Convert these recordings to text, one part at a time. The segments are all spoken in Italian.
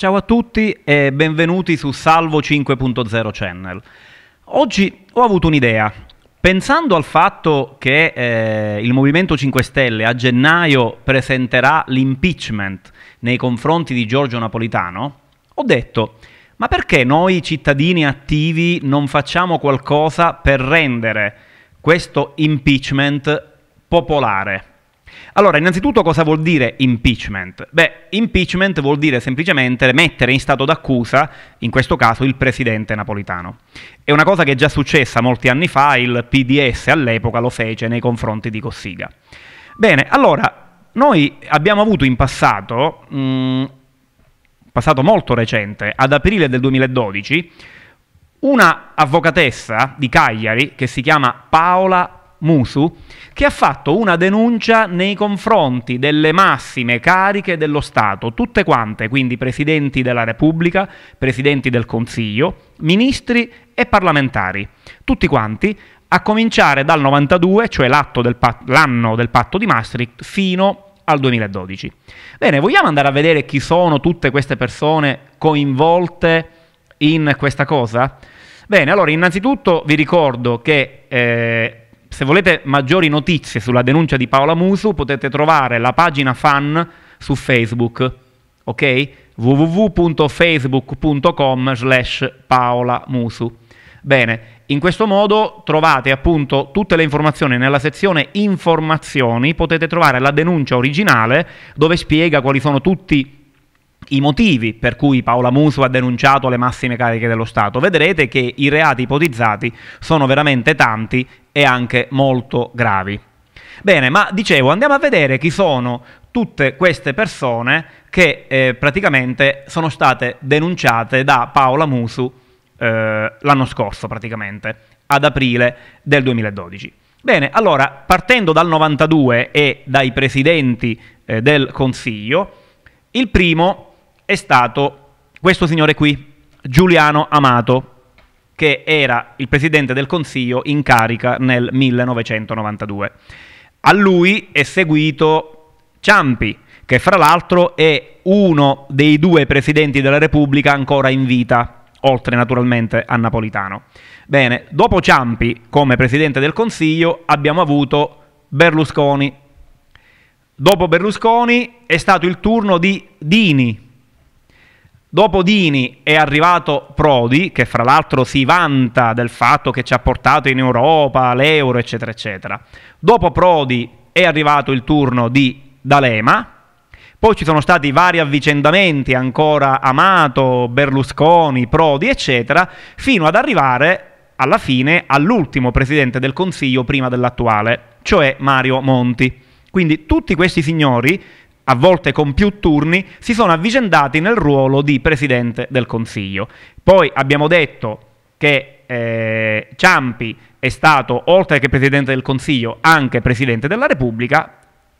Ciao a tutti e benvenuti su Salvo 5.0 Channel. Oggi ho avuto un'idea. Pensando al fatto che eh, il Movimento 5 Stelle a gennaio presenterà l'impeachment nei confronti di Giorgio Napolitano, ho detto, ma perché noi cittadini attivi non facciamo qualcosa per rendere questo impeachment popolare? Allora, innanzitutto cosa vuol dire impeachment? Beh, impeachment vuol dire semplicemente mettere in stato d'accusa, in questo caso, il presidente napolitano. È una cosa che è già successa molti anni fa, il PDS all'epoca lo fece nei confronti di Cossiga. Bene, allora, noi abbiamo avuto in passato, mh, mm, passato molto recente, ad aprile del 2012, una avvocatessa di Cagliari che si chiama Paola Musu, che ha fatto una denuncia nei confronti delle massime cariche dello Stato, tutte quante, quindi presidenti della Repubblica, presidenti del Consiglio, ministri e parlamentari, tutti quanti, a cominciare dal 92, cioè del pat- l'anno del patto di Maastricht, fino al 2012. Bene, vogliamo andare a vedere chi sono tutte queste persone coinvolte in questa cosa? Bene, allora innanzitutto vi ricordo che eh, se volete maggiori notizie sulla denuncia di Paola Musu potete trovare la pagina fan su Facebook, ok? www.facebook.com slash Paola Musu. Bene, in questo modo trovate appunto tutte le informazioni nella sezione informazioni, potete trovare la denuncia originale dove spiega quali sono tutti i motivi per cui Paola Musu ha denunciato le massime cariche dello Stato. Vedrete che i reati ipotizzati sono veramente tanti e anche molto gravi. Bene, ma dicevo, andiamo a vedere chi sono tutte queste persone che eh, praticamente sono state denunciate da Paola Musu eh, l'anno scorso, praticamente, ad aprile del 2012. Bene, allora, partendo dal 92 e dai presidenti eh, del Consiglio, il primo è stato questo signore qui, Giuliano Amato, che era il presidente del Consiglio in carica nel 1992. A lui è seguito Ciampi, che fra l'altro è uno dei due presidenti della Repubblica ancora in vita, oltre naturalmente a Napolitano. Bene, dopo Ciampi come presidente del Consiglio abbiamo avuto Berlusconi. Dopo Berlusconi è stato il turno di Dini Dopo Dini è arrivato Prodi, che fra l'altro si vanta del fatto che ci ha portato in Europa, l'euro, eccetera, eccetera. Dopo Prodi è arrivato il turno di D'Alema, poi ci sono stati vari avvicendamenti, ancora Amato, Berlusconi, Prodi, eccetera, fino ad arrivare alla fine all'ultimo presidente del Consiglio prima dell'attuale, cioè Mario Monti. Quindi tutti questi signori a volte con più turni, si sono avvicendati nel ruolo di Presidente del Consiglio. Poi abbiamo detto che eh, Ciampi è stato, oltre che Presidente del Consiglio, anche Presidente della Repubblica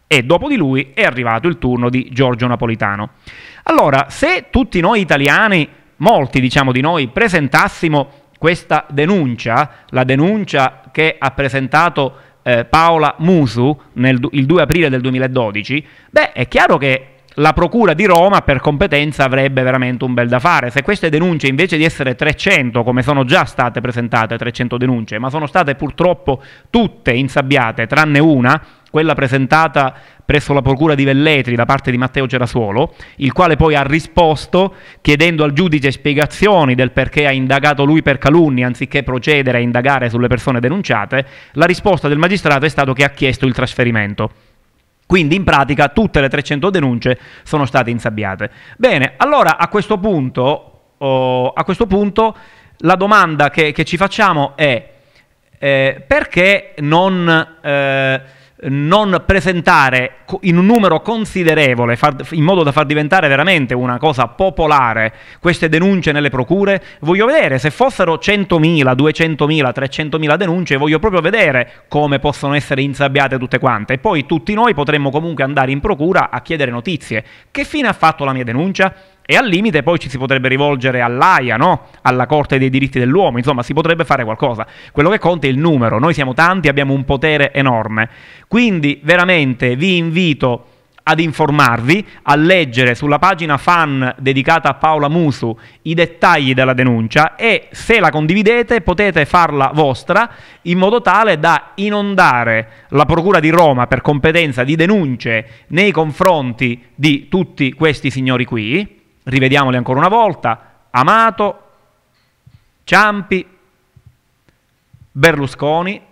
e dopo di lui è arrivato il turno di Giorgio Napolitano. Allora, se tutti noi italiani, molti diciamo di noi, presentassimo questa denuncia, la denuncia che ha presentato eh, Paola Musu nel, il 2 aprile del 2012, beh è chiaro che la Procura di Roma per competenza avrebbe veramente un bel da fare. Se queste denunce invece di essere 300, come sono già state presentate 300 denunce, ma sono state purtroppo tutte insabbiate, tranne una, quella presentata presso la Procura di Velletri da parte di Matteo Gerasuolo, il quale poi ha risposto chiedendo al giudice spiegazioni del perché ha indagato lui per calunni anziché procedere a indagare sulle persone denunciate, la risposta del magistrato è stata che ha chiesto il trasferimento. Quindi in pratica tutte le 300 denunce sono state insabbiate. Bene, allora a questo punto, oh, a questo punto la domanda che, che, ci facciamo è eh, perché non... Eh, non presentare in un numero considerevole, far, in modo da far diventare veramente una cosa popolare queste denunce nelle procure, voglio vedere se fossero 100.000, 200.000, 300.000 denunce, voglio proprio vedere come possono essere insabbiate tutte quante. E poi tutti noi potremmo comunque andare in procura a chiedere notizie. Che fine ha fatto la mia denuncia? e al limite poi ci si potrebbe rivolgere all'AIA, no? alla Corte dei diritti dell'uomo, insomma si potrebbe fare qualcosa. Quello che conta è il numero, noi siamo tanti, abbiamo un potere enorme. Quindi veramente vi invito ad informarvi, a leggere sulla pagina fan dedicata a Paola Musu i dettagli della denuncia e se la condividete potete farla vostra in modo tale da inondare la Procura di Roma per competenza di denunce nei confronti di tutti questi signori qui rivediamoli ancora una volta, Amato, Ciampi, Berlusconi,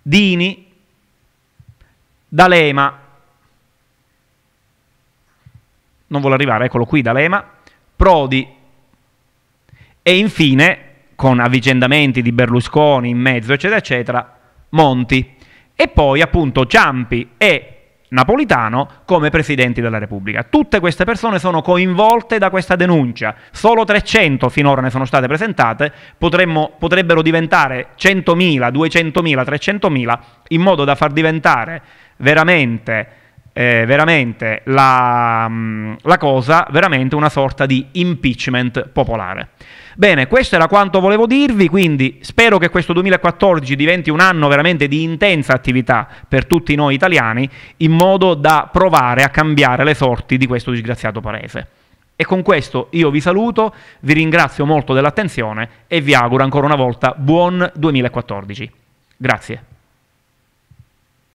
Dini, D'Alema, non vuole arrivare, eccolo qui D'Alema, Prodi e infine, con avvicendamenti di Berlusconi in mezzo, eccetera, eccetera, Monti. E poi appunto Ciampi e Napolitano come presidenti della Repubblica. Tutte queste persone sono coinvolte da questa denuncia, solo 300 finora ne sono state presentate, Potremmo, potrebbero diventare 100.000, 200.000, 300.000 in modo da far diventare veramente eh, veramente la, mm, la cosa, veramente una sorta di impeachment popolare. Bene, questo era quanto volevo dirvi, quindi spero che questo 2014 diventi un anno veramente di intensa attività per tutti noi italiani, in modo da provare a cambiare le sorti di questo disgraziato paese. E con questo io vi saluto, vi ringrazio molto dell'attenzione e vi auguro ancora una volta buon 2014. Grazie.